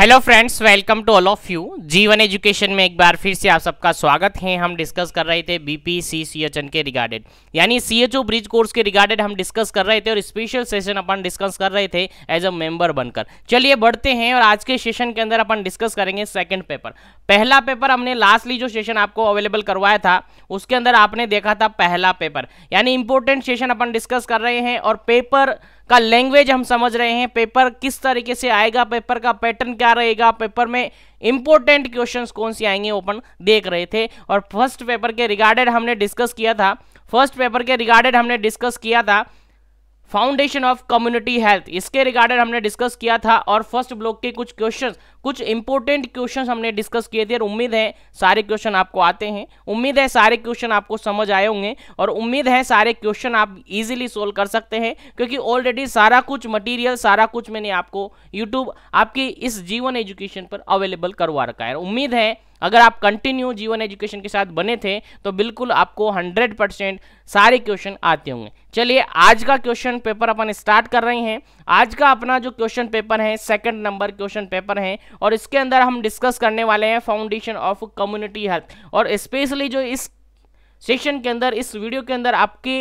hello friends welcome to all of you Jeevan education में एक बार फिर से आप सबका स्वागत है हम डिस्कस कर रहे थे BPC C C H N के रिगार्डेड यानी C H O bridge course के रिगार्डेड हम डिस्कस कर रहे थे और स्पेशल सेशन अपन डिस्कस कर रहे थे एज अ मेंबर बनकर चलिए बढ़ते हैं और आज के सेशन के अंदर अपन डिस्कस करेंगे सेकेंड पेपर पहला पेपर हमने लास्टली जो सेशन आपको अवेलेबल करवाया था उसके अंदर आपने देखा था पहला पेपर यानी इंपॉर्टेंट सेशन अपन डिस्कस कर रहे हैं और पेपर का लैंग्वेज हम समझ रहे हैं पेपर किस तरीके से आएगा पेपर का पैटर्न क्या रहेगा पेपर में इंपॉर्टेंट क्वेश्चन कौन से आएंगे ओपन देख रहे थे और फर्स्ट पेपर के रिगार्डेड हमने डिस्कस किया था फर्स्ट पेपर के रिगार्डेड हमने डिस्कस किया था फाउंडेशन ऑफ कम्युनिटी हेल्थ इसके रिगार्डेड हमने डिस्कस किया था और फर्स्ट ब्लॉक के कुछ क्वेश्चंस कुछ इंपॉर्टेंट क्वेश्चंस हमने डिस्कस किए थे और उम्मीद है सारे क्वेश्चन आपको आते हैं उम्मीद है सारे क्वेश्चन आपको समझ आए होंगे और उम्मीद है सारे क्वेश्चन आप इजीली सोल्व कर सकते हैं क्योंकि ऑलरेडी सारा कुछ मटेरियल सारा कुछ मैंने आपको यूट्यूब आपकी इस जीवन एजुकेशन पर अवेलेबल करवा रखा है उम्मीद है अगर आप कंटिन्यू जीवन एजुकेशन के साथ बने थे तो बिल्कुल आपको 100 परसेंट सारे क्वेश्चन आते होंगे चलिए आज का क्वेश्चन पेपर अपन स्टार्ट कर रहे हैं आज का अपना जो क्वेश्चन पेपर है सेकंड नंबर क्वेश्चन पेपर है और इसके अंदर हम डिस्कस करने वाले हैं फाउंडेशन ऑफ कम्युनिटी हेल्थ और स्पेशली जो इस सेशन के अंदर इस वीडियो के अंदर आपके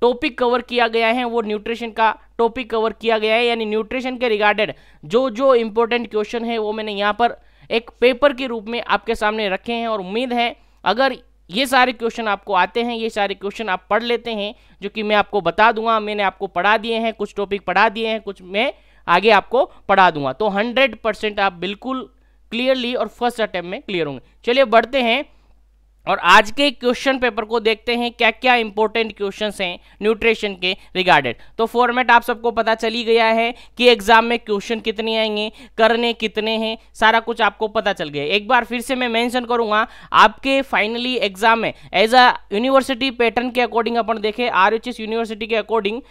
टॉपिक कवर किया गया है वो न्यूट्रिशन का टॉपिक कवर किया गया है यानी न्यूट्रिशन के रिगार्डेड जो जो इंपॉर्टेंट क्वेश्चन है वो मैंने यहाँ पर एक पेपर के रूप में आपके सामने रखे हैं और उम्मीद है अगर ये सारे क्वेश्चन आपको आते हैं ये सारे क्वेश्चन आप पढ़ लेते हैं जो कि मैं आपको बता दूंगा मैंने आपको पढ़ा दिए हैं कुछ टॉपिक पढ़ा दिए हैं कुछ मैं आगे आपको पढ़ा दूंगा तो हंड्रेड परसेंट आप बिल्कुल क्लियरली और फर्स्ट अटैम्प में क्लियर होंगे चलिए बढ़ते हैं और आज के क्वेश्चन पेपर को देखते हैं क्या क्या इंपॉर्टेंट क्वेश्चन हैं न्यूट्रिशन के रिगार्डेड तो फॉर्मेट आप सबको पता चली गया है कि एग्जाम में क्वेश्चन कितने आएंगे करने कितने हैं सारा कुछ आपको पता चल गया एक बार फिर से मैं मेंशन करूंगा आपके फाइनली एग्जाम में एज अ यूनिवर्सिटी पैटर्न के अकॉर्डिंग अपन देखें आर यूनिवर्सिटी के अकॉर्डिंग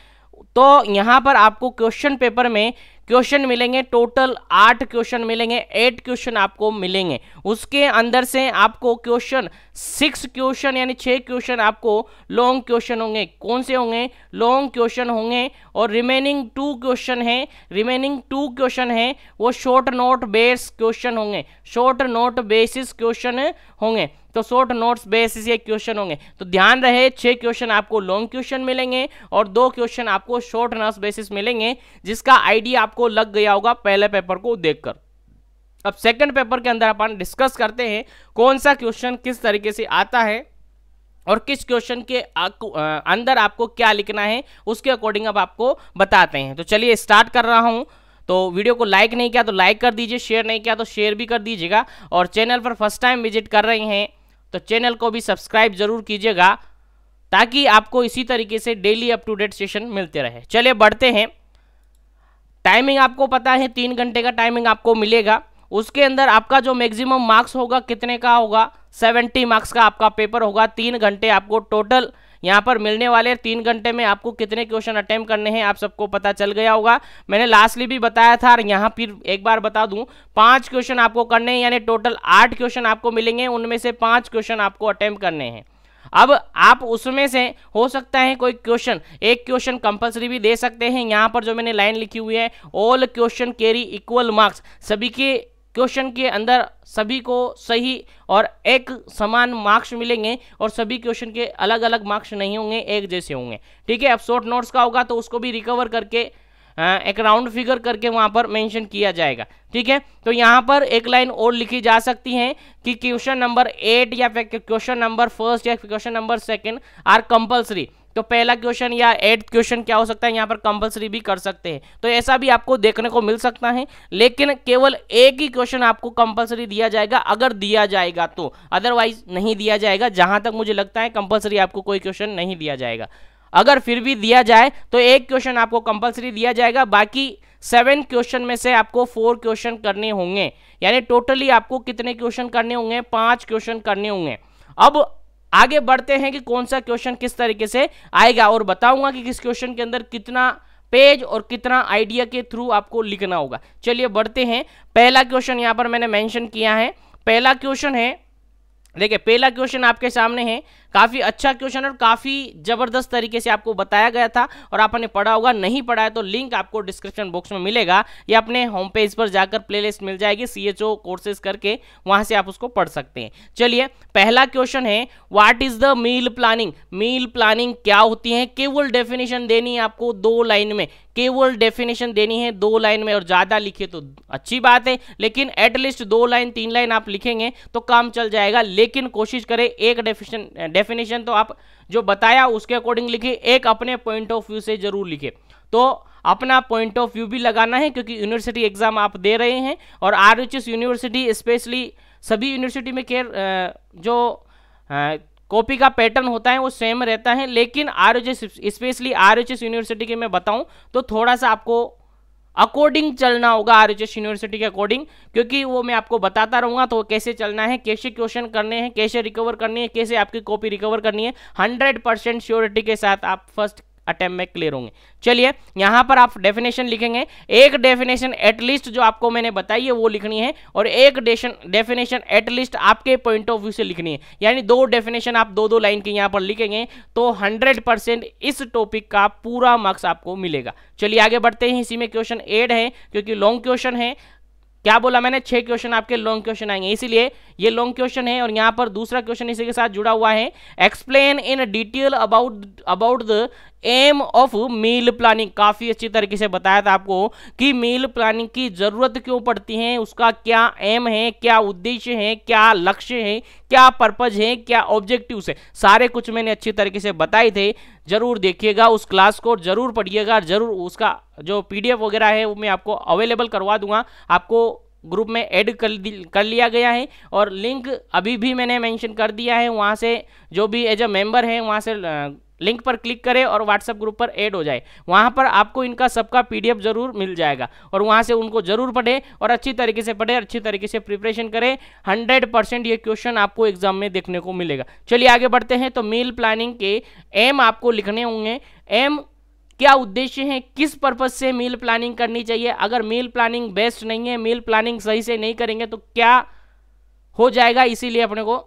तो यहाँ पर आपको क्वेश्चन पेपर में क्वेश्चन मिलेंगे टोटल आठ क्वेश्चन मिलेंगे एट क्वेश्चन आपको मिलेंगे उसके अंदर से आपको क्वेश्चन सिक्स क्वेश्चन यानी छः क्वेश्चन आपको लॉन्ग क्वेश्चन होंगे कौन से होंगे लॉन्ग क्वेश्चन होंगे और रिमेनिंग टू क्वेश्चन है रिमेनिंग टू क्वेश्चन है वो शॉर्ट नोट बेस क्वेश्चन होंगे शॉर्ट नोट बेसिस क्वेश्चन होंगे तो शॉर्ट नोट्स बेसिस ये क्वेश्चन होंगे तो ध्यान रहे छः क्वेश्चन आपको लॉन्ग क्वेश्चन मिलेंगे और दो क्वेश्चन आपको शॉर्ट नोट्स बेसिस मिलेंगे जिसका आइडिया आपको लग गया होगा पहले पेपर को देखकर अब सेकंड पेपर के अंदर अपन डिस्कस करते हैं कौन सा क्वेश्चन किस तरीके से आता है और किस क्वेश्चन के अंदर आपको क्या लिखना है उसके अकॉर्डिंग अब आपको बताते हैं तो चलिए स्टार्ट कर रहा हूँ तो वीडियो को लाइक नहीं किया तो लाइक कर दीजिए शेयर नहीं किया तो शेयर भी कर दीजिएगा और चैनल पर फर्स्ट टाइम विजिट कर रहे हैं तो चैनल को भी सब्सक्राइब जरूर कीजिएगा ताकि आपको इसी तरीके से daily up to date session मिलते रहे चलिए बढ़ते हैं टाइमिंग आपको पता है तीन घंटे का टाइमिंग आपको मिलेगा उसके अंदर आपका जो मैक्सिमम मार्क्स होगा कितने का होगा सेवेंटी मार्क्स का आपका पेपर होगा तीन घंटे आपको टोटल यहाँ पर मिलने वाले तीन घंटे में आपको कितने क्वेश्चन अटैम्प करने हैं आप सबको पता चल गया होगा मैंने लास्टली भी बताया था और यहाँ फिर एक बार बता दूँ पाँच क्वेश्चन आपको करने हैं यानी टोटल आठ क्वेश्चन आपको मिलेंगे उनमें से पाँच क्वेश्चन आपको अटैम्प्ट करने हैं अब आप उसमें से हो सकता है कोई क्वेश्चन एक क्वेश्चन कंपलसरी भी दे सकते हैं यहाँ पर जो मैंने लाइन लिखी हुई है all question carry equal marks सभी के क्वेश्चन के अंदर सभी को सही और एक समान मार्क्स मिलेंगे और सभी क्वेश्चन के अलग अलग मार्क्स नहीं होंगे एक जैसे होंगे ठीक है अब शॉर्ट नोट्स का होगा तो उसको भी रिकवर करके एक राउंड फिगर करके वहाँ पर मेंशन किया जाएगा ठीक है तो यहाँ पर एक लाइन और लिखी जा सकती है कि क्वेश्चन नंबर एट या फिर क्वेश्चन नंबर फर्स्ट या question number second are compulsory तो पहला क्वेश्चन या एट क्वेश्चन क्या हो सकता है यहाँ पर कंपलसरी भी कर सकते हैं तो ऐसा भी आपको देखने को मिल सकता है लेकिन केवल एक ही क्वेश्चन आपको कंपलसरी दिया जाएगा अगर दिया जाएगा तो अदरवाइज नहीं दिया जाएगा जहां तक मुझे लगता है कंपलसरी आपको कोई क्वेश्चन नहीं दिया जाएगा अगर फिर भी दिया जाए तो एक क्वेश्चन आपको कंपलसरी दिया जाएगा बाकी सेवन क्वेश्चन में से आपको फोर क्वेश्चन करने होंगे यानी टोटली आपको कितने क्वेश्चन करने होंगे पांच क्वेश्चन करने होंगे अब आगे बढ़ते हैं कि कौन सा क्वेश्चन किस तरीके से आएगा और बताऊंगा कि किस क्वेश्चन के अंदर कितना पेज और कितना आइडिया के थ्रू आपको लिखना होगा चलिए बढ़ते हैं पहला क्वेश्चन यहां पर मैंने मेंशन किया है पहला क्वेश्चन है देखिए पहला क्वेश्चन आपके सामने है काफ़ी अच्छा क्वेश्चन और काफ़ी ज़बरदस्त तरीके से आपको बताया गया था और आपने पढ़ा होगा नहीं पढ़ा है तो लिंक आपको डिस्क्रिप्शन बॉक्स में मिलेगा या अपने होम पेज पर जाकर प्लेलिस्ट मिल जाएगी सी कोर्सेज करके वहां से आप उसको पढ़ सकते हैं चलिए पहला क्वेश्चन है what is the meal planning meal planning क्या होती है केवल डेफिनेशन देनी है आपको दो लाइन में केवल डेफिनेशन देनी है दो लाइन में और ज़्यादा लिखे तो अच्छी बात है लेकिन एटलीस्ट दो लाइन तीन लाइन आप लिखेंगे तो काम चल जाएगा लेकिन कोशिश करें एक डेफिनेशन डेफिनेशन तो आप जो बताया उसके अकॉर्डिंग लिखे एक अपने पॉइंट ऑफ व्यू से जरूर लिखे तो अपना पॉइंट ऑफ व्यू भी लगाना है क्योंकि यूनिवर्सिटी एग्जाम आप दे रहे हैं और आर यूनिवर्सिटी स्पेशली सभी यूनिवर्सिटी में केयर जो कॉपी का पैटर्न होता है वो सेम रहता है लेकिन आर स्पेशली आर यूनिवर्सिटी के मैं बताऊं तो थोड़ा सा आपको अकॉर्डिंग चलना होगा आर यूनिवर्सिटी के अकॉर्डिंग क्योंकि वो मैं आपको बताता रहूंगा तो कैसे चलना है कैसे क्वेश्चन करने हैं कैसे रिकवर करनी है कैसे आपकी कॉपी रिकवर करनी है हंड्रेड परसेंट श्योरिटी के साथ आप फर्स्ट अटैम्प में क्लियर होंगे चलिए यहाँ पर आप डेफिनेशन लिखेंगे एक डेफिनेशन एटलीस्ट जो आपको मैंने बताई है वो लिखनी है और एक डेफिनेशन एटलीस्ट आपके पॉइंट ऑफ व्यू से लिखनी है यानी दो डेफिनेशन आप दो दो लाइन के यहाँ पर लिखेंगे तो हंड्रेड इस टॉपिक का पूरा मार्क्स आपको मिलेगा चलिए आगे बढ़ते हैं इसी में क्वेश्चन एड है क्योंकि लॉन्ग क्वेश्चन है क्या बोला मैंने छह क्वेश्चन आपके लॉन्ग क्वेश्चन आएंगे इसीलिए ये लॉन्ग क्वेश्चन है और यहां पर दूसरा क्वेश्चन इसी के साथ जुड़ा हुआ है explain in detail about about the aim of meal planning काफ़ी अच्छी तरीके से बताया था आपको कि मील प्लानिंग की ज़रूरत क्यों पड़ती है उसका क्या एम है क्या उद्देश्य है क्या लक्ष्य है क्या पर्पज है क्या ऑब्जेक्टिव है सारे कुछ मैंने अच्छी तरीके से बताए थे ज़रूर देखिएगा उस क्लास को ज़रूर पढ़िएगा ज़रूर उसका जो पी वगैरह है वो मैं आपको अवेलेबल करवा दूंगा आपको ग्रुप में ऐड कर कर लिया गया है और लिंक अभी भी मैंने मेंशन कर दिया है वहाँ से जो भी एज अ मेंबर है वहाँ से लिंक पर क्लिक करें और व्हाट्सएप ग्रुप पर ऐड हो जाए वहाँ पर आपको इनका सबका पीडीएफ जरूर मिल जाएगा और वहाँ से उनको जरूर पढ़ें और अच्छी तरीके से पढ़ें अच्छी तरीके से प्रिपरेशन करें हंड्रेड परसेंट ये क्वेश्चन आपको एग्जाम में देखने को मिलेगा चलिए आगे बढ़ते हैं तो मील प्लानिंग के एम आपको लिखने होंगे एम क्या उद्देश्य है किस पर्पज से मील प्लानिंग करनी चाहिए अगर मील प्लानिंग बेस्ट नहीं है मील प्लानिंग सही से नहीं करेंगे तो क्या हो जाएगा इसीलिए अपने को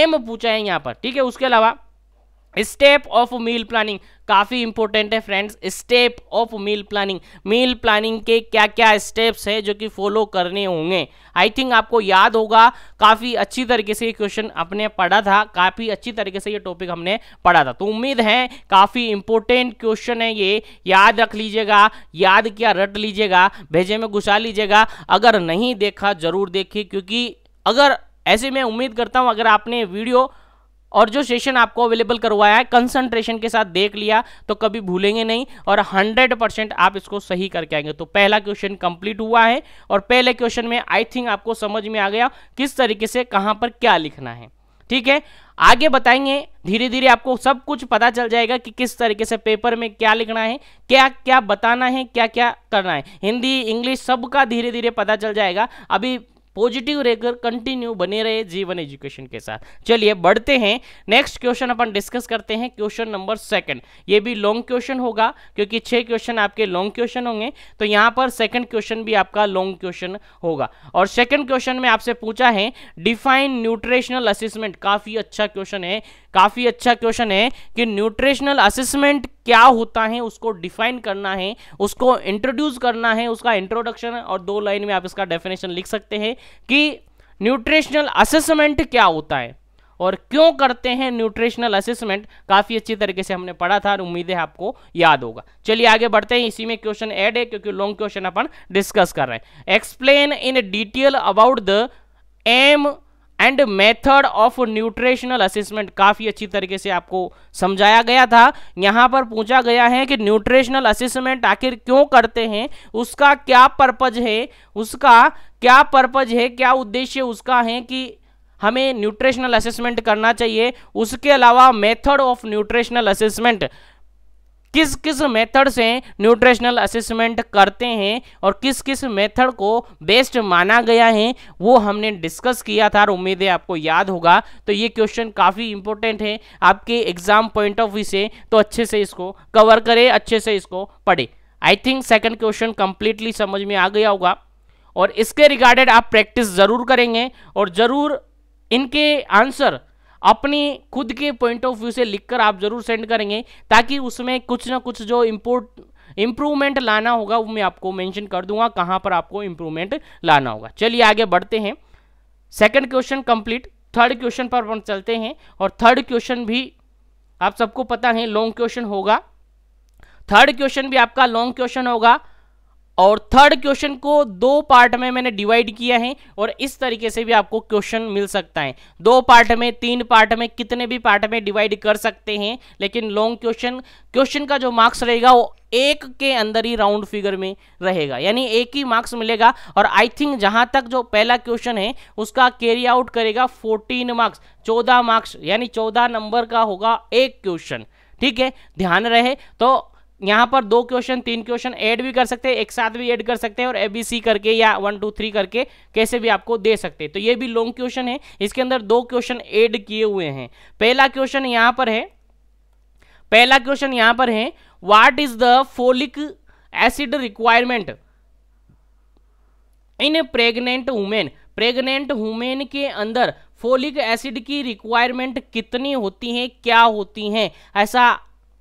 एम पूछा है यहाँ पर ठीक है उसके अलावा स्टेप ऑफ मील प्लानिंग काफ़ी इंपॉर्टेंट है friends step of meal planning meal planning के क्या क्या स्टेप्स हैं जो कि फॉलो करने होंगे आई थिंक आपको याद होगा काफ़ी अच्छी तरीके से ये क्वेश्चन आपने पढ़ा था काफ़ी अच्छी तरीके से ये टॉपिक हमने पढ़ा था तो उम्मीद है काफ़ी इंपॉर्टेंट क्वेश्चन है ये याद रख लीजिएगा याद किया रट लीजिएगा भेजे में घुसा लीजिएगा अगर नहीं देखा जरूर देखिए क्योंकि अगर ऐसे मैं उम्मीद करता हूँ अगर आपने वीडियो और जो सेशन आपको अवेलेबल करवाया है कंसंट्रेशन के साथ देख लिया तो कभी भूलेंगे नहीं और 100 परसेंट आप इसको सही करके आएंगे तो पहला क्वेश्चन कंप्लीट हुआ है और पहले क्वेश्चन में आई थिंक आपको समझ में आ गया किस तरीके से कहां पर क्या लिखना है ठीक है आगे बताएंगे धीरे धीरे आपको सब कुछ पता चल जाएगा कि किस तरीके से पेपर में क्या लिखना है क्या क्या बताना है क्या क्या करना है हिंदी इंग्लिश सबका धीरे धीरे पता चल जाएगा अभी पॉजिटिव रहकर कंटिन्यू बने रहे जीवन एजुकेशन के साथ चलिए बढ़ते हैं नेक्स्ट क्वेश्चन अपन डिस्कस करते हैं क्वेश्चन नंबर सेकंड ये भी लॉन्ग क्वेश्चन होगा क्योंकि छह क्वेश्चन आपके लॉन्ग क्वेश्चन होंगे तो यहां पर सेकंड क्वेश्चन भी आपका लॉन्ग क्वेश्चन होगा और सेकंड क्वेश्चन में आपसे पूछा है डिफाइन न्यूट्रिशनल असिस्मेंट काफी अच्छा क्वेश्चन है काफी अच्छा क्वेश्चन है कि न्यूट्रिशनल असिस्मेंट क्या होता है उसको डिफाइन करना है उसको इंट्रोड्यूस करना है उसका इंट्रोडक्शन और दो लाइन में आप इसका डेफिनेशन लिख सकते हैं कि न्यूट्रिशनल असेसमेंट क्या होता है और क्यों करते हैं न्यूट्रिशनल असेसमेंट काफ़ी अच्छी तरीके से हमने पढ़ा था और उम्मीद है आपको याद होगा चलिए आगे बढ़ते हैं इसी में क्वेश्चन ऐड है क्योंकि लॉन्ग क्वेश्चन अपन डिस्कस कर रहे हैं explain in detail about the aim and method of nutritional assessment काफ़ी अच्छी तरीके से आपको समझाया गया था यहाँ पर पूछा गया है कि न्यूट्रिशनल असेसमेंट आखिर क्यों करते हैं उसका क्या पर्पज है उसका क्या पर्पज है क्या उद्देश्य उसका है कि हमें न्यूट्रिशनल असेसमेंट करना चाहिए उसके अलावा मेथड ऑफ न्यूट्रिशनल असेसमेंट किस किस मेथड से न्यूट्रिशनल असेसमेंट करते हैं और किस किस मेथड को बेस्ट माना गया है वो हमने डिस्कस किया था और उम्मीद है आपको याद होगा तो ये क्वेश्चन काफ़ी इंपॉर्टेंट है आपके एग्जाम पॉइंट ऑफ व्यू से तो अच्छे से इसको कवर करें अच्छे से इसको पढ़े I think second question completely समझ में आ गया होगा और इसके रिगार्डेड आप प्रैक्टिस ज़रूर करेंगे और ज़रूर इनके आंसर अपने खुद के पॉइंट ऑफ व्यू से लिखकर आप ज़रूर सेंड करेंगे ताकि उसमें कुछ ना कुछ जो इम्पोर्ट इम्प्रूवमेंट लाना होगा वो मैं आपको मेंशन कर दूंगा कहां पर आपको इम्प्रूवमेंट लाना होगा चलिए आगे बढ़ते हैं second question complete third question पर हम चलते हैं और थर्ड क्वेश्चन भी आप सबको पता है लॉन्ग क्वेश्चन होगा थर्ड क्वेश्चन भी आपका लॉन्ग क्वेश्चन होगा और थर्ड क्वेश्चन को दो पार्ट में मैंने डिवाइड किया है और इस तरीके से भी आपको क्वेश्चन मिल सकता है दो पार्ट में तीन पार्ट में कितने भी पार्ट में डिवाइड कर सकते हैं लेकिन लॉन्ग क्वेश्चन क्वेश्चन का जो मार्क्स रहेगा वो एक के अंदर ही राउंड फिगर में रहेगा यानी एक ही मार्क्स मिलेगा और आई थिंक जहां तक जो पहला क्वेश्चन है उसका कैरी आउट करेगा 14 मार्क्स 14 मार्क्स यानी 14 नंबर का होगा एक क्वेश्चन ठीक है ध्यान रहे तो यहाँ पर दो क्वेश्चन तीन क्वेश्चन ऐड भी कर सकते हैं एक साथ भी ऐड कर सकते हैं और ए बी सी करके या वन टू थ्री करके कैसे भी आपको दे सकते हैं तो ये भी लॉन्ग क्वेश्चन है इसके अंदर दो क्वेश्चन ऐड किए हुए हैं पहला क्वेश्चन यहाँ पर है पहला क्वेश्चन यहाँ पर है what is the folic acid requirement in pregnant women pregnant women के अंदर फोलिक एसिड की रिक्वायरमेंट कितनी होती है क्या होती है ऐसा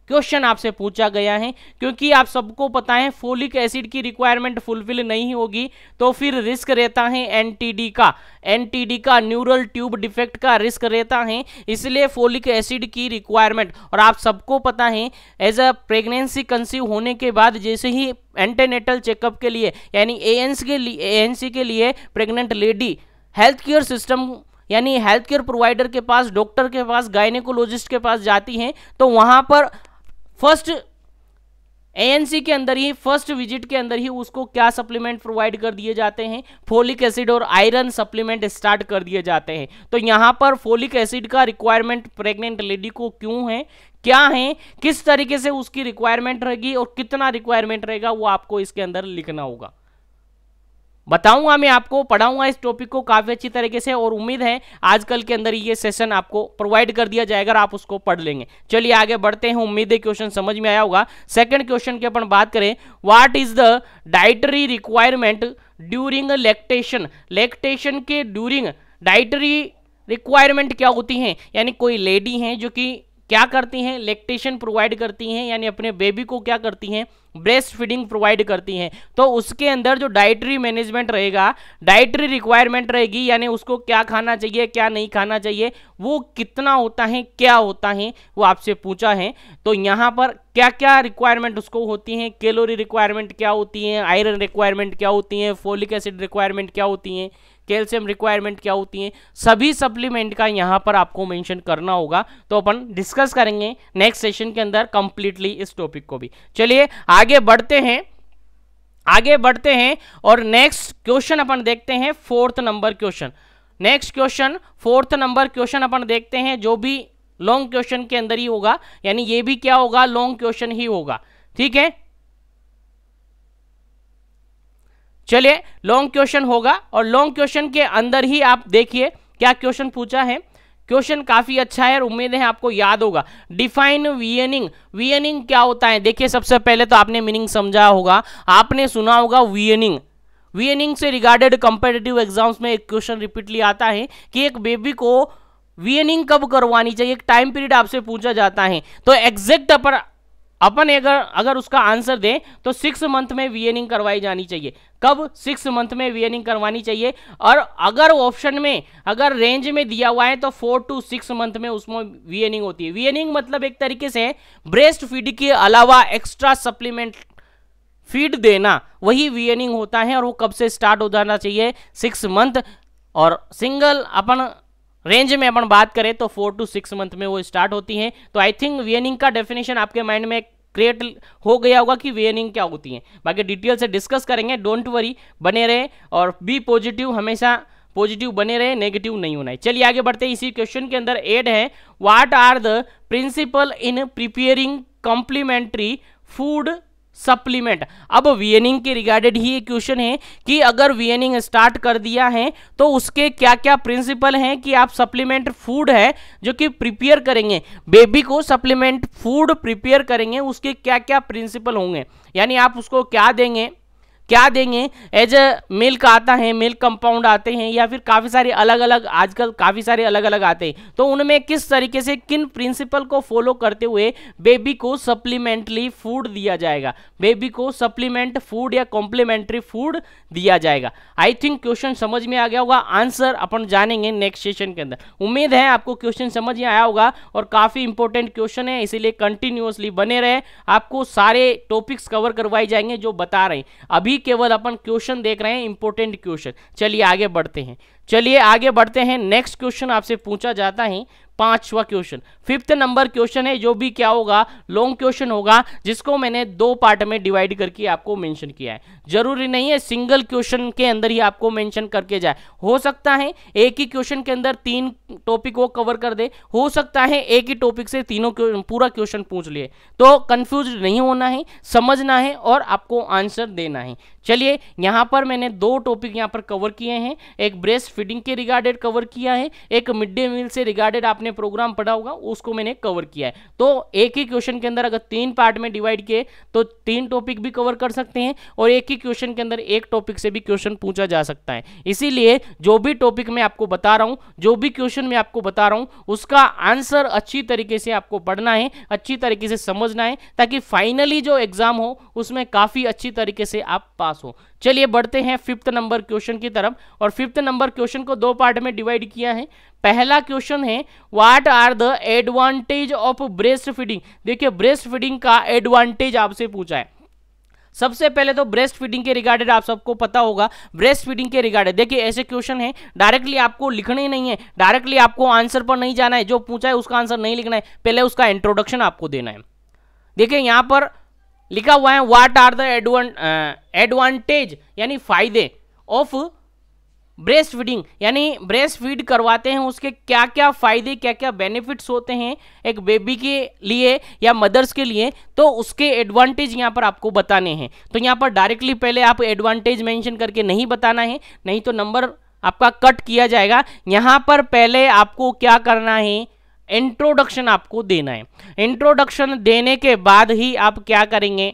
क्वेश्चन आपसे पूछा गया है क्योंकि आप सबको पता है फोलिक एसिड की रिक्वायरमेंट फुलफिल नहीं होगी तो फिर रिस्क रहता है एनटीडी का एनटीडी का न्यूरल ट्यूब डिफेक्ट का रिस्क रहता है इसलिए फोलिक एसिड की रिक्वायरमेंट और आप सबको पता है एज अ प्रेगनेंसी कंसीव होने के बाद जैसे ही एंटेनेटल चेकअप के लिए यानी ए के लिए एएनसी के लिए pregnant lady health care system यानी हेल्थ केयर प्रोवाइडर के पास डॉक्टर के पास गायनेकोलॉजिस्ट के पास जाती हैं तो वहाँ पर फर्स्ट एएनसी के अंदर ही फर्स्ट विजिट के अंदर ही उसको क्या सप्लीमेंट प्रोवाइड कर दिए जाते हैं फोलिक एसिड और आयरन सप्लीमेंट स्टार्ट कर दिए जाते हैं तो यहां पर फोलिक एसिड का रिक्वायरमेंट प्रेग्नेंट लेडी को क्यों है क्या है किस तरीके से उसकी रिक्वायरमेंट रहेगी और कितना रिक्वायरमेंट रहेगा वो आपको इसके अंदर लिखना होगा बताऊंगा मैं आपको पढ़ाऊंगा इस टॉपिक को काफ़ी अच्छी तरीके से और उम्मीद है आजकल के अंदर ये सेशन आपको प्रोवाइड कर दिया जाएगा आप उसको पढ़ लेंगे चलिए आगे बढ़ते हैं उम्मीद है क्वेश्चन समझ में आया होगा सेकंड क्वेश्चन की अपन बात करें what is the dietary requirement during lactation lactation के ड्यूरिंग डाइटरी रिक्वायरमेंट क्या होती हैं यानी कोई लेडी हैं जो कि क्या करती हैं लेक्टेशन प्रोवाइड करती हैं यानी अपने बेबी को क्या करती हैं ब्रेस्ट फीडिंग प्रोवाइड करती हैं तो उसके अंदर जो डाइटरी मैनेजमेंट रहेगा डाइटरी रिक्वायरमेंट रहेगी यानी उसको क्या खाना चाहिए क्या नहीं खाना चाहिए वो कितना होता है क्या होता है वो आपसे पूछा है तो यहाँ पर क्या क्या रिक्वायरमेंट उसको होती हैं कैलोरी रिक्वायरमेंट क्या होती हैं आयरन रिक्वायरमेंट क्या होती हैं फोलिक एसिड रिक्वायरमेंट क्या होती हैं कैल्शियम रिक्वायरमेंट क्या होती है सभी सप्लीमेंट का यहाँ पर आपको मेंशन करना होगा तो अपन डिस्कस करेंगे नेक्स्ट सेशन के अंदर कंप्लीटली इस टॉपिक को भी चलिए आगे बढ़ते हैं आगे बढ़ते हैं और नेक्स्ट क्वेश्चन अपन देखते हैं fourth number question next question fourth number question अपन देखते हैं जो भी लॉन्ग क्वेश्चन के अंदर ही होगा यानी ये भी क्या होगा लॉन्ग क्वेश्चन ही होगा ठीक है चलिए लॉन्ग क्वेश्चन होगा और लॉन्ग क्वेश्चन के अंदर ही आप देखिए क्या क्वेश्चन पूछा है क्वेश्चन काफ़ी अच्छा है और उम्मीद है आपको याद होगा डिफाइन वियनिंग वियनिंग क्या होता है देखिए सबसे पहले तो आपने मीनिंग समझा होगा आपने सुना होगा वियनिंग वियनिंग से रिगार्डेड कंपेटेटिव एग्जाम्स में एक क्वेश्चन रिपीटली आता है कि एक बेबी को वीएनिंग कब करवानी चाहिए एक टाइम पीरियड आपसे पूछा जाता है तो एग्जैक्ट अपर अपन अगर अगर उसका आंसर दें तो सिक्स मंथ में वीएनिंग करवाई जानी चाहिए कब सिक्स मंथ में वीएनिंग करवानी चाहिए और अगर ऑप्शन में अगर रेंज में दिया हुआ है तो फोर टू सिक्स मंथ में उसमें वीएनिंग होती है वीएनिंग मतलब एक तरीके से ब्रेस्ट फीड के अलावा एक्स्ट्रा सप्लीमेंट फीड देना वही वीएनिंग होता है और वो कब से स्टार्ट हो जाना चाहिए सिक्स मंथ और सिंगल अपन रेंज में अपन बात करें तो फोर टू सिक्स मंथ में वो स्टार्ट होती हैं तो आई थिंक वीएनिंग का डेफिनेशन आपके माइंड में एक क्रिएट हो गया होगा कि वेनिंग क्या होती है बाकी डिटेल से डिस्कस करेंगे डोंट वरी बने रहे और बी पॉजिटिव हमेशा पॉजिटिव बने रहे नेगेटिव नहीं होना है चलिए आगे बढ़ते हैं इसी क्वेश्चन के अंदर एड है what are the principle in preparing complementary food supplement अब वियनिंग के रिगार्डेड ही एक क्वेश्चन है कि अगर वियनिंग स्टार्ट कर दिया है तो उसके क्या क्या प्रिंसिपल हैं कि आप सप्लीमेंट फूड है जो कि प्रिपेयर करेंगे बेबी को सप्लीमेंट फूड प्रिपेयर करेंगे उसके क्या क्या प्रिंसिपल होंगे यानी आप उसको क्या देंगे क्या देंगे एज अ मिल्क आता है मिल्क कंपाउंड आते हैं या फिर काफ़ी सारे अलग अलग आजकल काफ़ी सारे अलग अलग आते हैं तो उनमें किस तरीके से किन प्रिंसिपल को फॉलो करते हुए बेबी को सप्लीमेंटली फूड दिया जाएगा बेबी को सप्लीमेंट फूड या कॉम्प्लीमेंट्री फूड दिया जाएगा आई थिंक क्वेश्चन समझ में आ गया होगा आंसर अपन जानेंगे नेक्स्ट सेशन के अंदर उम्मीद है आपको क्वेश्चन समझ में आया होगा और काफ़ी इंपॉर्टेंट क्वेश्चन है इसीलिए कंटिन्यूसली बने रहे आपको सारे टॉपिक्स कवर करवाए जाएंगे जो बता रहे हैं अभी अभी केवल अपन क्वेश्चन देख रहे हैं इंपोर्टेंट क्वेश्चन चलिए आगे बढ़ते हैं चलिए आगे बढ़ते हैं नेक्स्ट क्वेश्चन आपसे पूछा जाता है पांचवा क्वेश्चन फिफ्थ नंबर क्वेश्चन है जो भी क्या होगा लॉन्ग क्वेश्चन होगा जिसको मैंने दो पार्ट में डिवाइड करके आपको मेंशन किया है जरूरी नहीं है सिंगल क्वेश्चन के अंदर ही आपको मेंशन करके जाए हो सकता है एक ही क्वेश्चन के अंदर तीन टॉपिक वो कवर कर दे हो सकता है एक ही टॉपिक से तीनों पूरा क्वेश्चन पूछ लिए तो कंफ्यूज नहीं होना है समझना है और आपको आंसर देना है चलिए यहाँ पर मैंने दो टॉपिक यहाँ पर कवर किए हैं एक ब्रेस्ट फीडिंग के रिगार्डेड कवर किया है एक मिड डे मील से रिगार्डेड आपने आपने प्रोग्राम पढ़ा होगा उसको मैंने कवर किया है तो एक ही क्वेश्चन के अंदर अगर तीन पार्ट में डिवाइड किए तो तीन टॉपिक भी कवर कर सकते हैं और एक ही क्वेश्चन के अंदर एक टॉपिक से भी क्वेश्चन पूछा जा सकता है इसीलिए जो भी टॉपिक मैं आपको बता रहा हूँ जो भी क्वेश्चन मैं आपको बता रहा हूँ उसका आंसर अच्छी तरीके से आपको पढ़ना है अच्छी तरीके से समझना है ताकि फाइनली जो एग्ज़ाम हो उसमें काफ़ी अच्छी तरीके से आप पास हो चलिए बढ़ते हैं फिफ्थ नंबर क्वेश्चन की तरफ और फिफ्थ नंबर क्वेश्चन को दो पार्ट में डिवाइड किया है पहला क्वेश्चन है what are the advantage of breast feeding देखिए ब्रेस्ट फीडिंग का एडवांटेज आपसे पूछा है सबसे पहले तो ब्रेस्ट फीडिंग के रिगार्डेड आप सबको पता होगा ब्रेस्ट फीडिंग के रिगार्डेड देखिए ऐसे क्वेश्चन है डायरेक्टली आपको लिखने ही नहीं है डायरेक्टली आपको आंसर पर नहीं जाना है जो पूछा है उसका आंसर नहीं लिखना है पहले उसका इंट्रोडक्शन आपको देना है देखिए यहां पर लिखा हुआ है व्हाट आर द एडवांटेज यानी फायदे ऑफ ब्रेस्ट फीडिंग यानी ब्रेस्ट फीड करवाते हैं उसके क्या क्या फ़ायदे क्या क्या बेनिफिट्स होते हैं एक बेबी के लिए या मदर्स के लिए तो उसके एडवांटेज यहाँ पर आपको बताने हैं तो यहाँ पर डायरेक्टली पहले आप एडवांटेज मेंशन करके नहीं बताना है नहीं तो नंबर आपका कट किया जाएगा यहाँ पर पहले आपको क्या करना है इंट्रोडक्शन आपको देना है इंट्रोडक्शन देने के बाद ही आप क्या करेंगे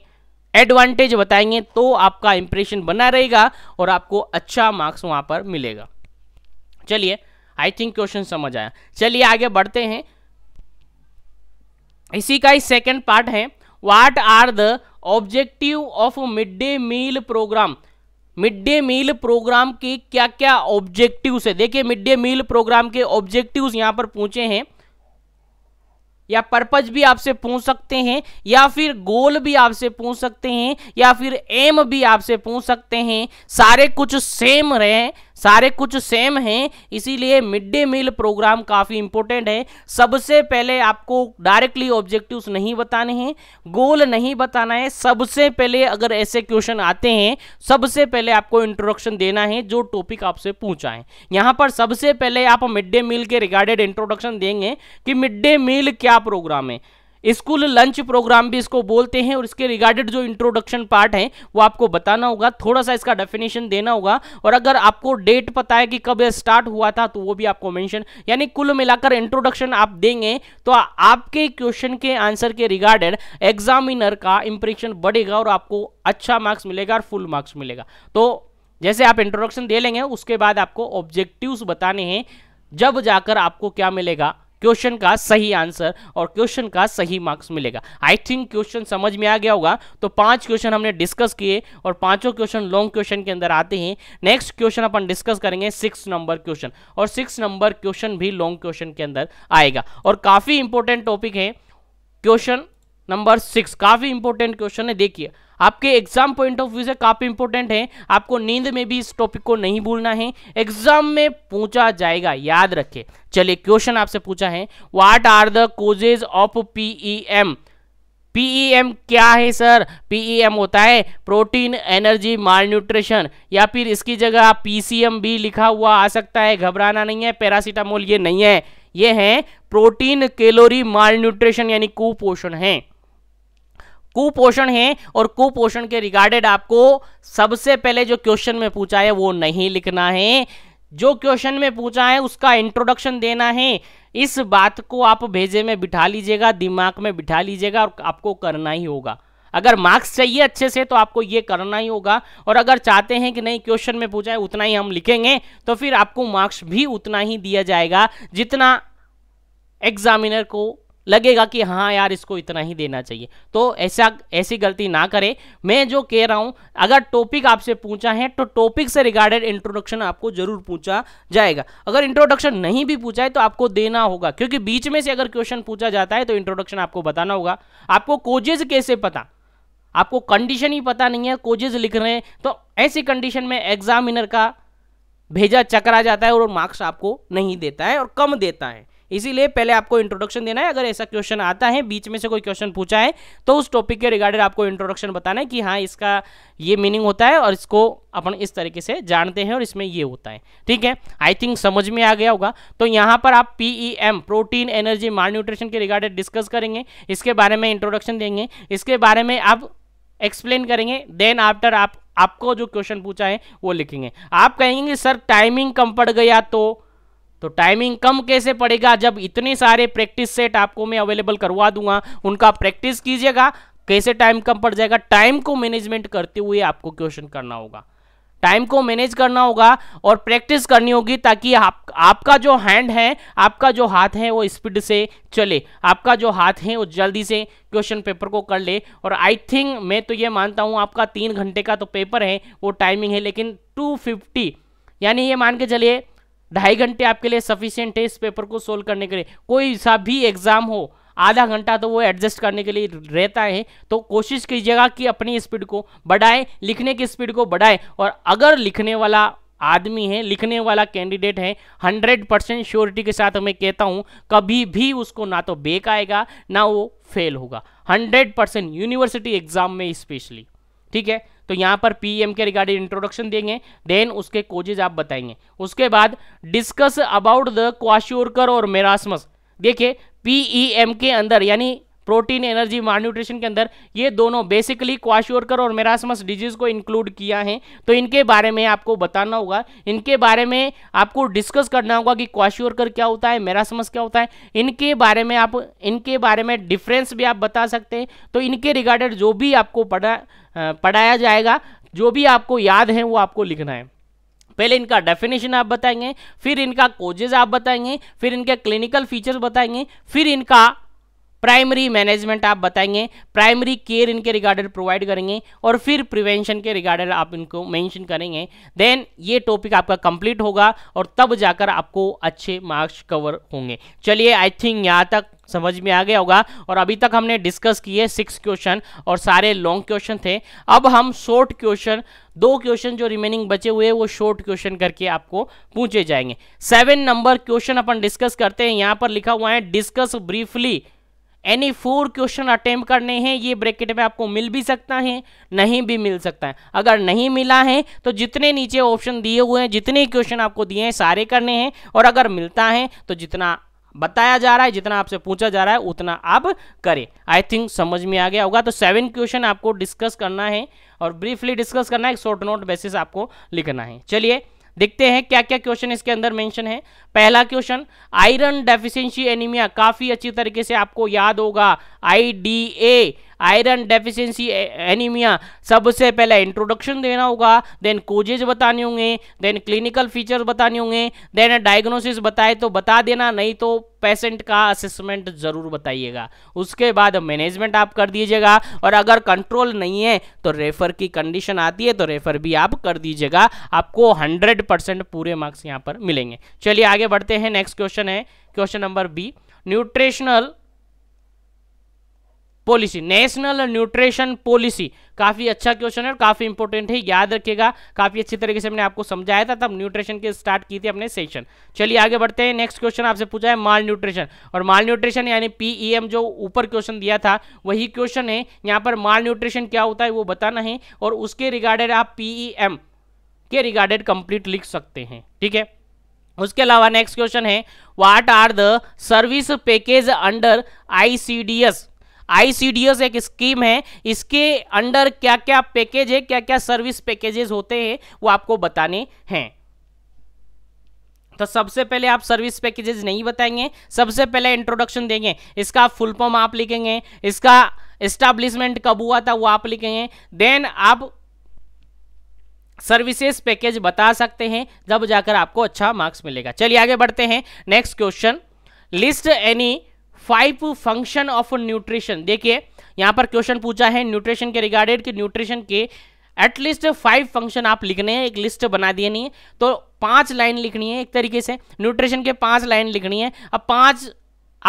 एडवांटेज बताएंगे तो आपका इंप्रेशन बना रहेगा और आपको अच्छा मार्क्स वहां पर मिलेगा चलिए आई थिंक क्वेश्चन समझ आया चलिए आगे बढ़ते हैं इसी का ही सेकेंड पार्ट है what are the objective of mid day meal programme mid day meal programme के क्या क्या ऑब्जेक्टिव्स है देखिए मिड डे मील प्रोग्राम के ऑब्जेक्टिव्स यहाँ पर पूछे हैं या पर्पज भी आपसे पूछ सकते हैं या फिर गोल भी आपसे पूछ सकते हैं या फिर एम भी आपसे पूछ सकते हैं सारे कुछ सेम रहे सारे कुछ सेम हैं इसीलिए मिड डे मील प्रोग्राम काफ़ी इंपॉर्टेंट है सबसे पहले आपको डायरेक्टली ऑब्जेक्टिव्स नहीं बताने हैं गोल नहीं बताना है सबसे पहले अगर ऐसे क्वेश्चन आते हैं सबसे पहले आपको इंट्रोडक्शन देना है जो टॉपिक आपसे पूछा है यहाँ पर सबसे पहले आप मिड डे मील के रिगार्डेड इंट्रोडक्शन देंगे कि मिड डे मील क्या प्रोग्राम है स्कूल लंच प्रोग्राम भी इसको बोलते हैं और इसके रिगार्डेड जो इंट्रोडक्शन पार्ट है वो आपको बताना होगा थोड़ा सा इसका डेफिनेशन देना होगा और अगर आपको डेट पता है कि कब स्टार्ट हुआ था तो वो भी आपको मेंशन यानी कुल मिलाकर इंट्रोडक्शन आप देंगे तो आपके क्वेश्चन के आंसर के रिगार्डेड एग्जामिनर का इंप्रेशन बढ़ेगा और आपको अच्छा मार्क्स मिलेगा और फुल मार्क्स मिलेगा तो जैसे आप इंट्रोडक्शन दे लेंगे उसके बाद आपको ऑब्जेक्टिव बताने हैं जब जाकर आपको क्या मिलेगा क्वेश्चन का सही आंसर और क्वेश्चन का सही मार्क्स मिलेगा आई थिंक क्वेश्चन समझ में आ गया होगा तो पांच क्वेश्चन हमने डिस्कस किए और पांचों क्वेश्चन लॉन्ग क्वेश्चन के अंदर आते हैं नेक्स्ट क्वेश्चन अपन डिस्कस करेंगे सिक्स नंबर क्वेश्चन और सिक्स नंबर क्वेश्चन भी लॉन्ग क्वेश्चन के अंदर आएगा और काफी इंपॉर्टेंट टॉपिक है क्वेश्चन नंबर सिक्स काफी इंपॉर्टेंट क्वेश्चन है देखिए आपके एग्जाम पॉइंट ऑफ व्यू से काफ़ी इंपॉर्टेंट है आपको नींद में भी इस टॉपिक को नहीं भूलना है एग्जाम में पूछा जाएगा याद रखें चलिए क्वेश्चन आपसे पूछा है what are the causes of PEM PEM क्या है सर पीईएम e होता है प्रोटीन एनर्जी माल न्यूट्रिशन या फिर इसकी जगह पीसीएम भी लिखा हुआ आ सकता है घबराना नहीं है पैरासीटामोल ये नहीं है ये है प्रोटीन कैलोरी माल न्यूट्रिशन यानी कुपोषण है कुपोषण है और कुपोषण के रिगार्डेड आपको सबसे पहले जो क्वेश्चन में पूछा है वो नहीं लिखना है जो क्वेश्चन में पूछा है उसका इंट्रोडक्शन देना है इस बात को आप भेजे में बिठा लीजिएगा दिमाग में बिठा लीजिएगा और आपको करना ही होगा अगर मार्क्स चाहिए अच्छे से तो आपको ये करना ही होगा और अगर चाहते हैं कि नहीं क्वेश्चन में पूछा है उतना ही हम लिखेंगे तो फिर आपको मार्क्स भी उतना ही दिया जाएगा जितना एग्जामिनर को लगेगा कि हाँ यार इसको इतना ही देना चाहिए तो ऐसा ऐसी गलती ना करें मैं जो कह रहा हूँ अगर टॉपिक आपसे पूछा है तो टॉपिक से रिगार्डेड इंट्रोडक्शन आपको जरूर पूछा जाएगा अगर इंट्रोडक्शन नहीं भी पूछा है तो आपको देना होगा क्योंकि बीच में से अगर क्वेश्चन पूछा जाता है तो इंट्रोडक्शन आपको बताना होगा आपको कोजेज कैसे पता आपको कंडीशन ही पता नहीं है कोजेज लिख रहे हैं तो ऐसी कंडीशन में एग्जामिनर का भेजा चकरा जाता है और मार्क्स आपको नहीं देता है और कम देता है इसीलिए पहले आपको इंट्रोडक्शन देना है अगर ऐसा क्वेश्चन आता है बीच में से कोई क्वेश्चन पूछा है तो उस टॉपिक के रिगार्डेड आपको इंट्रोडक्शन बताना है कि हाँ इसका ये मीनिंग होता है और इसको अपन इस तरीके से जानते हैं और इसमें ये होता है ठीक है आई थिंक समझ में आ गया होगा तो यहाँ पर आप PEM protein energy malnutrition के रिगार्डेड डिस्कस करेंगे इसके बारे में इंट्रोडक्शन देंगे इसके बारे में आप एक्सप्लेन करेंगे देन आफ्टर आप आपको जो क्वेश्चन पूछा है वो लिखेंगे आप कहेंगे सर टाइमिंग कम पड़ गया तो तो टाइमिंग कम कैसे पड़ेगा जब इतने सारे प्रैक्टिस सेट आपको मैं अवेलेबल करवा दूंगा उनका प्रैक्टिस कीजिएगा कैसे टाइम कम पड़ जाएगा टाइम को मैनेजमेंट करते हुए आपको क्वेश्चन करना होगा टाइम को मैनेज करना होगा और प्रैक्टिस करनी होगी ताकि आप, आपका जो हैंड है आपका जो हाथ है वो स्पीड से चले आपका जो हाथ है वो जल्दी से क्वेश्चन पेपर को कर ले और आई थिंक मैं तो ये मानता हूँ आपका तीन घंटे का तो पेपर है वो टाइमिंग है लेकिन टू फिफ्टी यानी ये मान के चलिए ढाई घंटे आपके लिए सफिशियंट है इस पेपर को सोल्व करने के लिए कोई सा भी एग्ज़ाम हो आधा घंटा तो वो एडजस्ट करने के लिए रहता है तो कोशिश कीजिएगा कि अपनी स्पीड को बढ़ाएं लिखने की स्पीड को बढ़ाएं और अगर लिखने वाला आदमी है लिखने वाला कैंडिडेट है हंड्रेड परसेंट श्योरिटी के साथ मैं कहता हूँ कभी भी उसको ना तो बेक आएगा ना वो फेल होगा हंड्रेड परसेंट यूनिवर्सिटी एग्ज़ाम में स्पेशली ठीक है तो यहाँ पर एम के रिगार्डिंग इंट्रोडक्शन देंगे देन उसके कोजेज आप बताएंगे उसके बाद डिस्कस अबाउट द क्वाश्योरकर और मेरासमस देखिए एम के e अंदर यानी प्रोटीन एनर्जी मालन्यूट्रिशन के अंदर ये दोनों बेसिकली क्वाशोरकर और मेरासमस डिजीज को इंक्लूड किया है तो इनके बारे में आपको बताना होगा इनके बारे में आपको डिस्कस करना होगा कि क्वाशोरकर क्या होता है मेरासमस क्या होता है इनके बारे में आप इनके बारे में डिफरेंस भी आप बता सकते हैं तो इनके रिगार्डेड जो भी आपको पढ़ा पढ़ाया जाएगा जो भी आपको याद है वो आपको लिखना है पहले इनका डेफिनेशन आप बताएंगे फिर इनका कोजेज आप बताएंगे फिर इनके क्लिनिकल फीचर्स बताएंगे फिर इनका प्राइमरी मैनेजमेंट आप बताएंगे प्राइमरी केयर इनके रिगार्डेड प्रोवाइड करेंगे और फिर प्रिवेंशन के रिगार्डेड आप इनको मेंशन करेंगे देन ये टॉपिक आपका कंप्लीट होगा और तब जाकर आपको अच्छे मार्क्स कवर होंगे चलिए आई थिंक यहाँ तक समझ में आ गया होगा और अभी तक हमने डिस्कस किए सिक्स क्वेश्चन और सारे लॉन्ग क्वेश्चन थे अब हम शॉर्ट क्वेश्चन दो क्वेश्चन जो रिमेनिंग बचे हुए वो शॉर्ट क्वेश्चन करके आपको पूछे जाएंगे सेवन नंबर क्वेश्चन अपन डिस्कस करते हैं यहाँ पर लिखा हुआ है discuss briefly any four question attempt करने हैं ये ब्रैकेट में आपको मिल भी सकता है नहीं भी मिल सकता है अगर नहीं मिला है तो जितने नीचे ऑप्शन दिए हुए हैं जितने क्वेश्चन आपको दिए हैं सारे करने हैं और अगर मिलता है तो जितना बताया जा रहा है जितना आपसे पूछा जा रहा है उतना आप करें आई थिंक समझ में आ गया होगा तो सेवन क्वेश्चन आपको डिस्कस करना है और ब्रीफली डिस्कस करना है एक शॉर्ट नोट बेसिस आपको लिखना है चलिए देखते हैं क्या क्या क्वेश्चन इसके अंदर मेंशन है पहला क्वेश्चन आयरन डेफिशिएंसी एनीमिया काफ़ी अच्छी तरीके से आपको याद होगा आई आयरन डेफिशिएंसी एनीमिया सबसे पहले इंट्रोडक्शन देना होगा देन कोजेज बताने होंगे देन क्लिनिकल फीचर्स बताने होंगे देन डायग्नोसिस बताए तो बता देना नहीं तो पेशेंट का असेसमेंट ज़रूर बताइएगा उसके बाद मैनेजमेंट आप कर दीजिएगा और अगर कंट्रोल नहीं है तो रेफर की कंडीशन आती है तो रेफर भी आप कर दीजिएगा आपको 100 परसेंट पूरे मार्क्स यहाँ पर मिलेंगे चलिए आगे बढ़ते हैं नेक्स्ट क्वेश्चन है question number B nutritional policy national nutrition policy काफ़ी अच्छा क्वेश्चन है और काफ़ी इंपॉर्टेंट है याद रखिएगा काफ़ी अच्छी तरीके से मैंने आपको समझाया था तब न्यूट्रिशन के स्टार्ट की थी अपने सेशन चलिए आगे बढ़ते हैं नेक्स्ट क्वेश्चन आपसे पूछा है माल न्यूट्रिशन और माल न्यूट्रिशन यानी पीईएम e जो ऊपर क्वेश्चन दिया था वही क्वेश्चन है यहाँ पर माल न्यूट्रिशन क्या होता है वो बताना है और उसके रिगार्डेड आप पीईएम e के रिगार्डेड कंप्लीट लिख सकते हैं ठीक है उसके अलावा नेक्स्ट क्वेश्चन है what are the service package under ICDS ICDS एक स्कीम है इसके अंडर क्या क्या पैकेज है क्या क्या सर्विस पैकेजेस होते हैं वो आपको बताने हैं तो सबसे पहले आप सर्विस पैकेजेस नहीं बताएंगे सबसे पहले इंट्रोडक्शन देंगे इसका फुल फॉर्म आप लिखेंगे इसका एस्टाब्लिशमेंट कब हुआ था वो आप लिखेंगे देन आप सर्विसेज पैकेज बता सकते हैं जब जाकर आपको अच्छा मार्क्स मिलेगा चलिए आगे बढ़ते हैं next question list any five function of nutrition देखिए यहां पर क्वेश्चन पूछा है न्यूट्रिशन के रिगार्डेड कि न्यूट्रिशन के एटलीस्ट फाइव फंक्शन आप लिखने हैं एक लिस्ट बना दिए नहीं है तो पांच लाइन लिखनी है एक तरीके से न्यूट्रिशन के पांच लाइन लिखनी है अब पांच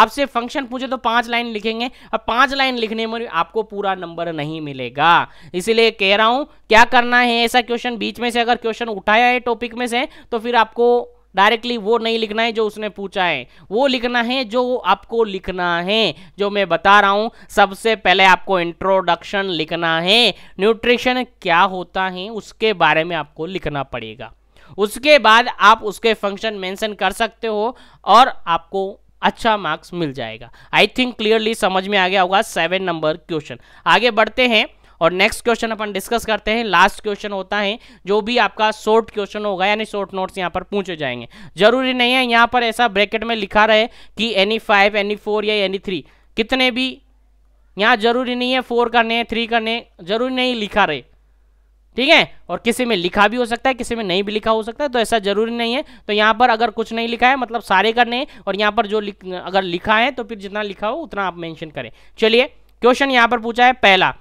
आपसे फंक्शन पूछे तो पांच लाइन लिखेंगे अब पांच लाइन लिखने में आपको पूरा नंबर नहीं मिलेगा इसीलिए कह रहा हूं क्या करना है ऐसा क्वेश्चन बीच में से अगर क्वेश्चन उठाया है टॉपिक में से तो फिर आपको डायरेक्टली वो नहीं लिखना है जो उसने पूछा है वो लिखना है जो आपको लिखना है जो मैं बता रहा हूँ सबसे पहले आपको इंट्रोडक्शन लिखना है न्यूट्रिशन क्या होता है उसके बारे में आपको लिखना पड़ेगा उसके बाद आप उसके फंक्शन मेंशन कर सकते हो और आपको अच्छा मार्क्स मिल जाएगा आई थिंक क्लियरली समझ में आ गया होगा सेवन नंबर क्वेश्चन आगे बढ़ते हैं और नेक्स्ट क्वेश्चन अपन डिस्कस करते हैं लास्ट क्वेश्चन होता है जो भी आपका शॉर्ट क्वेश्चन होगा यानी शॉर्ट नोट्स यहाँ पर पूछे जाएंगे जरूरी नहीं है यहाँ पर ऐसा ब्रैकेट में लिखा रहे कि एनी फाइव एनी फोर या एनी थ्री कितने भी यहाँ जरूरी नहीं है फोर करने हैं थ्री करने जरूरी नहीं लिखा रहे ठीक है और किसी में लिखा भी हो सकता है किसी में नहीं भी लिखा हो सकता है तो ऐसा जरूरी नहीं है तो यहाँ पर अगर कुछ नहीं लिखा है मतलब सारे करने हैं और यहाँ पर जो लिख, अगर लिखा है तो फिर जितना लिखा हो उतना आप मेंशन करें चलिए क्वेश्चन यहाँ पर पूछा है पहला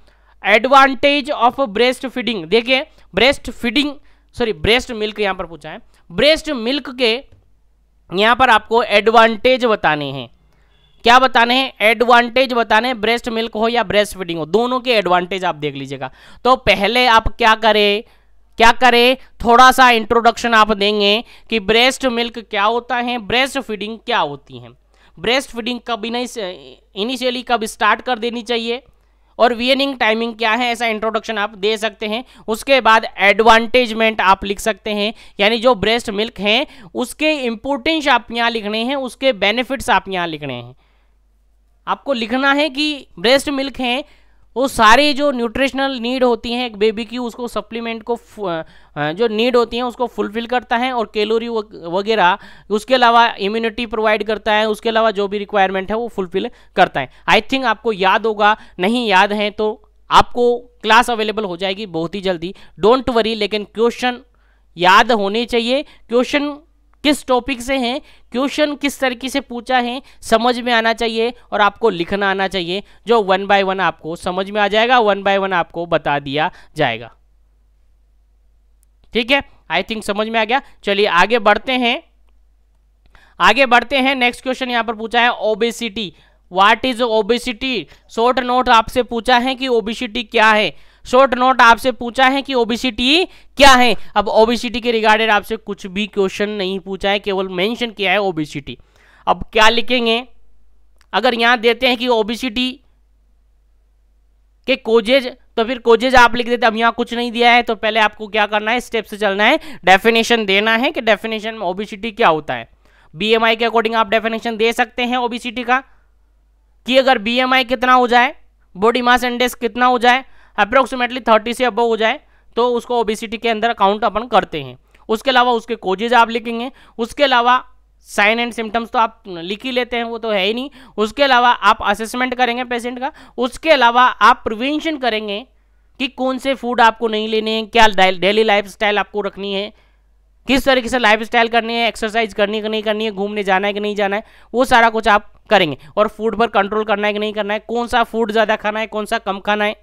एडवांटेज ऑफ ब्रेस्ट फीडिंग देखिए breast feeding sorry breast milk यहां पर पूछा है ब्रेस्ट मिल्क के यहां पर आपको एडवांटेज बताने हैं क्या बताने हैं एडवांटेज बताने हैं ब्रेस्ट मिल्क हो या ब्रेस्ट फीडिंग हो दोनों के एडवांटेज आप देख लीजिएगा तो पहले आप क्या करें क्या करें थोड़ा सा इंट्रोडक्शन आप देंगे कि ब्रेस्ट मिल्क क्या होता है ब्रेस्ट फीडिंग क्या होती है ब्रेस्ट फीडिंग कब इनिशियली कब स्टार्ट कर देनी चाहिए और वियनिंग टाइमिंग क्या है ऐसा इंट्रोडक्शन आप दे सकते हैं उसके बाद एडवांटेजमेंट आप लिख सकते हैं यानी जो ब्रेस्ट मिल्क है उसके इंपोर्टेंस आप यहाँ लिखने हैं उसके बेनिफिट्स आप यहाँ लिखने हैं आपको लिखना है कि ब्रेस्ट मिल्क हैं वो सारी जो न्यूट्रिशनल नीड होती हैं एक बेबी की उसको सप्लीमेंट को जो नीड होती हैं उसको फुलफिल करता है और कैलोरी वगैरह उसके अलावा इम्यूनिटी प्रोवाइड करता है उसके अलावा जो भी रिक्वायरमेंट है वो फुलफिल करता है आई थिंक आपको याद होगा नहीं याद है तो आपको क्लास अवेलेबल हो जाएगी बहुत ही जल्दी डोंट वरी लेकिन क्वेश्चन याद होने चाहिए क्वेश्चन किस टॉपिक से हैं क्वेश्चन किस तरीके से पूछा है समझ में आना चाहिए और आपको लिखना आना चाहिए जो वन बाय वन आपको समझ में आ जाएगा वन बाय वन आपको बता दिया जाएगा ठीक है आई थिंक समझ में आ गया चलिए आगे बढ़ते हैं आगे बढ़ते हैं नेक्स्ट क्वेश्चन यहां पर पूछा है obesity what is obesity short note आपसे पूछा है कि ओबेसिटी क्या है शॉर्ट नोट आपसे पूछा है कि ओबीसीटी क्या है अब ओबीसीटी के रिगार्डेड आपसे कुछ भी क्वेश्चन नहीं पूछा है केवल मेंशन किया है ओबीसीटी अब क्या लिखेंगे अगर यहां देते हैं कि ओबीसीटी के कोजेज तो फिर कोजेज आप लिख देते अब यहां कुछ नहीं दिया है तो पहले आपको क्या करना है स्टेप से चलना है डेफिनेशन देना है कि डेफिनेशन में ओबीसीटी क्या होता है बीएमआई के अकॉर्डिंग आप डेफिनेशन दे सकते हैं ओबीसीटी का कि अगर बीएमआई कितना हो जाए बॉडी मास इंडेक्स कितना हो जाए अप्रोक्सीमेटली थर्टी से अबव हो जाए तो उसको ओबिसिटी के अंदर काउंट अपन करते हैं उसके अलावा उसके कोजेज आप लिखेंगे उसके अलावा साइन एंड सिम्टम्स तो आप लिख ही लेते हैं वो तो है ही नहीं उसके अलावा आप असेसमेंट करेंगे पेशेंट का उसके अलावा आप प्रिवेंशन करेंगे कि कौन से फूड आपको नहीं लेने हैं क्या डेली स्टाइल आपको रखनी है किस तरीके से लाइफ स्टाइल करनी है एक्सरसाइज करनी है कि नहीं करनी है घूमने जाना है कि नहीं जाना है वो सारा कुछ आप करेंगे और फूड पर कंट्रोल करना है कि नहीं करना है कौन सा फूड ज़्यादा खाना है कौन सा कम खाना है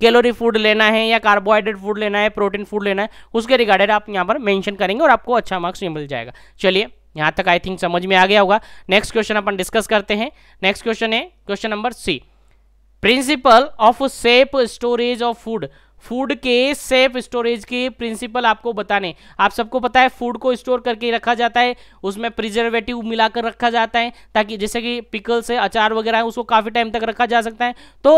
कैलोरी फूड लेना है या कार्बोहाइड्रेट फूड लेना है प्रोटीन फूड लेना है उसके रिगार्डेड आप यहाँ पर मेंशन करेंगे और आपको अच्छा मार्क्स मिल जाएगा चलिए यहाँ तक आई थिंक समझ में आ गया होगा नेक्स्ट क्वेश्चन अपन डिस्कस करते हैं नेक्स्ट क्वेश्चन है question number C principle of safe storage of food food के सेफ स्टोरेज के प्रिंसिपल आपको बताने आप सबको पता है फूड को स्टोर करके रखा जाता है उसमें प्रिजर्वेटिव मिलाकर रखा जाता है ताकि जैसे कि पिकल्स है अचार वगैरह है उसको काफ़ी टाइम तक रखा जा सकता है तो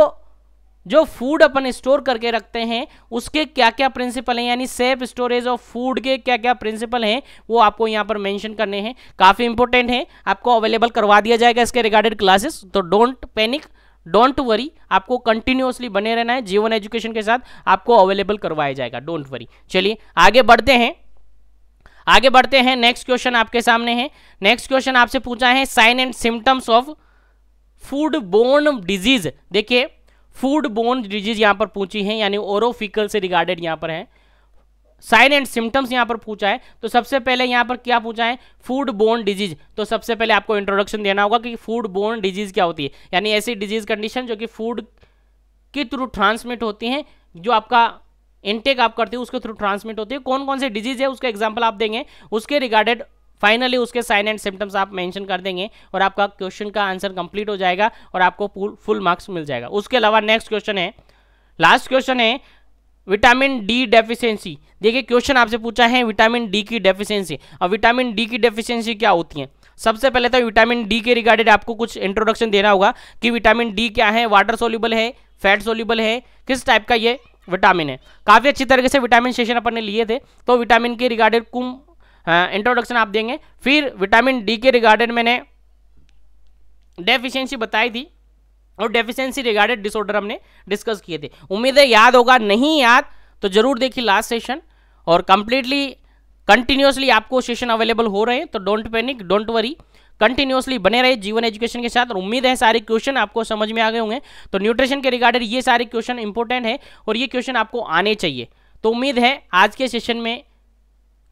जो फूड अपन स्टोर करके रखते हैं उसके क्या क्या प्रिंसिपल हैं यानी सेफ स्टोरेज ऑफ फूड के क्या क्या प्रिंसिपल हैं वो आपको यहाँ पर मेंशन करने हैं काफ़ी इंपॉर्टेंट है आपको अवेलेबल करवा दिया जाएगा इसके रिगार्डेड क्लासेस तो डोंट पैनिक डोंट वरी आपको कंटिन्यूसली बने रहना है जीवन एजुकेशन के साथ आपको अवेलेबल करवाया जाएगा डोंट वरी चलिए आगे बढ़ते हैं आगे बढ़ते हैं नेक्स्ट क्वेश्चन आपके सामने है नेक्स्ट क्वेश्चन आपसे पूछा है sign and symptoms of food borne disease देखिए फूड बोन डिजीज यहाँ पर पूछी है यानी ओरोफिकल से रिगार्डेड यहाँ पर है साइन एंड सिम्टम्स यहाँ पर पूछा है तो सबसे पहले यहाँ पर क्या पूछा है फूड बोन डिजीज तो सबसे पहले आपको इंट्रोडक्शन देना होगा कि फूड बोन डिजीज क्या होती है यानी ऐसी डिजीज कंडीशन जो कि फूड के थ्रू ट्रांसमिट होती हैं जो आपका इनटेक आप करते हो उसके थ्रू ट्रांसमिट होती है कौन कौन से डिजीज है उसका एग्जाम्पल आप देंगे उसके रिगार्डेड फाइनली उसके साइन एंड सिम्टम्स आप मेंशन कर देंगे और आपका क्वेश्चन का आंसर कंप्लीट हो जाएगा और आपको फुल मार्क्स मिल जाएगा उसके अलावा नेक्स्ट क्वेश्चन है लास्ट क्वेश्चन है विटामिन डी डेफिशिएंसी देखिए क्वेश्चन आपसे पूछा है विटामिन डी की डेफिशिएंसी और विटामिन डी की डेफिशिएंसी क्या होती है सबसे पहले तो विटामिन डी के रिगार्डेड आपको कुछ इंट्रोडक्शन देना होगा कि विटामिन डी क्या है वाटर सोल्यूबल है फैट सोल्यूबल है किस टाइप का ये विटामिन है काफ़ी अच्छी तरीके से विटामिन सेशन अपन ने लिए थे तो विटामिन के रिगार्डेड कुम इंट्रोडक्शन हाँ, आप देंगे फिर विटामिन डी के रिगार्डेड मैंने डेफिशिएंसी बताई थी और डेफिशिएंसी रिगार्डेड डिसऑर्डर हमने डिस्कस किए थे उम्मीद है याद होगा नहीं याद तो जरूर देखिए लास्ट सेशन और कंप्लीटली कंटिन्यूसली आपको सेशन अवेलेबल हो रहे हैं तो don't panic don't worry continuously बने रहे जीवन एजुकेशन के साथ और उम्मीद है सारे क्वेश्चन आपको समझ में आ गए होंगे तो न्यूट्रिशन के रिगार्डेड ये सारे क्वेश्चन इंपॉर्टेंट है और ये क्वेश्चन आपको आने चाहिए तो उम्मीद है आज के सेशन में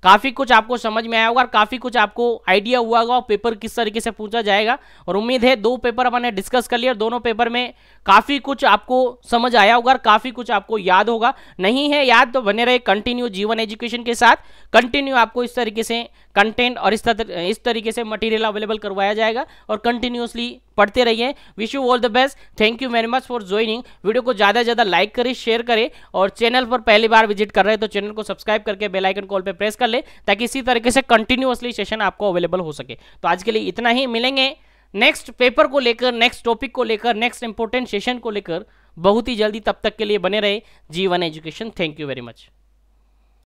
काफ़ी कुछ आपको समझ में आया होगा और काफ़ी कुछ आपको आइडिया हुआ होगा पेपर किस तरीके से पूछा जाएगा और उम्मीद है दो पेपर हमने डिस्कस कर लिया और दोनों पेपर में काफ़ी कुछ आपको समझ आया होगा और काफ़ी कुछ आपको याद होगा नहीं है याद तो बने रहे कंटिन्यू जीवन एजुकेशन के साथ कंटिन्यू आपको इस तरीके से कंटेंट और इस इस तरीके से मटेरियल अवेलेबल करवाया जाएगा और कंटिन्यूसली पढ़ते रहिए wish you all the best thank you very much for joining video को ज़्यादा से ज़्यादा लाइक करें शेयर करें और चैनल पर पहली बार विजिट कर रहे हैं तो चैनल को सब्सक्राइब करके बेलाइकन कॉल पर प्रेस कर ले ताकि इसी तरीके से कंटिन्यूसली सेशन आपको अवेलेबल हो सके तो आज के लिए इतना ही मिलेंगे नेक्स्ट पेपर को लेकर नेक्स्ट टॉपिक को लेकर नेक्स्ट इंपॉर्टेंट सेशन को लेकर बहुत ही जल्दी तब तक के लिए बने रहे Jeevan education thank you very much